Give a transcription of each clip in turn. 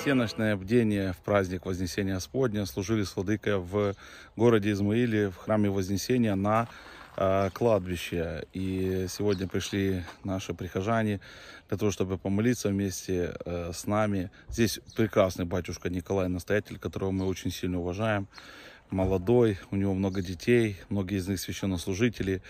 Всеночное бдение в праздник Вознесения Господня служили с Владыкой в городе Измаиле в храме Вознесения на э, кладбище. И сегодня пришли наши прихожане для того, чтобы помолиться вместе э, с нами. Здесь прекрасный батюшка Николай Настоятель, которого мы очень сильно уважаем молодой, у него много детей, многие из них священнослужители,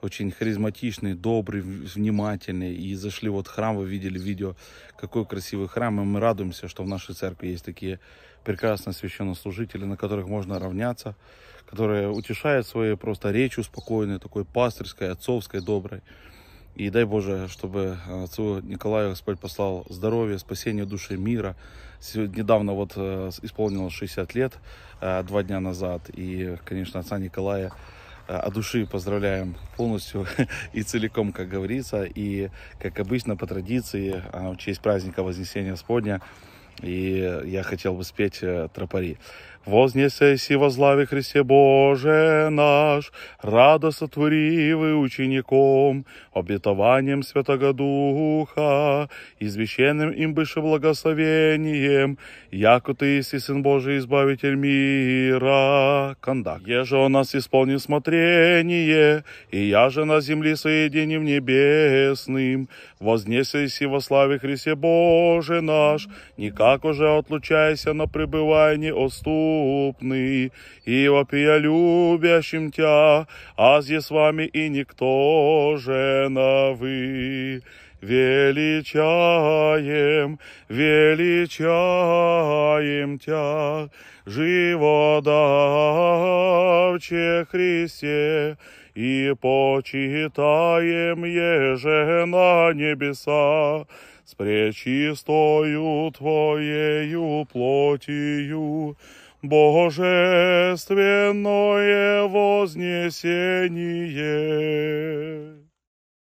очень харизматичный, добрый, внимательный. И зашли вот в храм, вы видели видео, какой красивый храм, и мы радуемся, что в нашей церкви есть такие прекрасные священнослужители, на которых можно равняться, которые утешают своей просто речью спокойной, такой пастырской, отцовской, доброй. И дай Боже, чтобы а, отцу Николаю Господь послал здоровье, спасение души мира. Сегодня, недавно вот э, исполнилось 60 лет, э, два дня назад. И, конечно, отца Николая э, от души поздравляем полностью и целиком, как говорится. И, как обычно, по традиции, а, в честь праздника Вознесения Сподня, и я хотел бы спеть э, тропари. «Вознесеси во славе Христе Боже наш, радо сотвори вы учеником, обетованием Святого Духа, извещенным им быше благословением, яко ты есть Сын Божий, Избавитель мира». Кондак. же у нас исполни смотрение, и я же на земле соединим небесным, вознесеси во славе Христе Боже наш, никак також отлучайся на пребывание оступный, и вопия любящим тя, а є с вами и никто же на вы. Величаем, величаем Тя, живодавче Христе, и почитаем еже на небеса, с пречистою Твоею плотью, Божественное вознесение.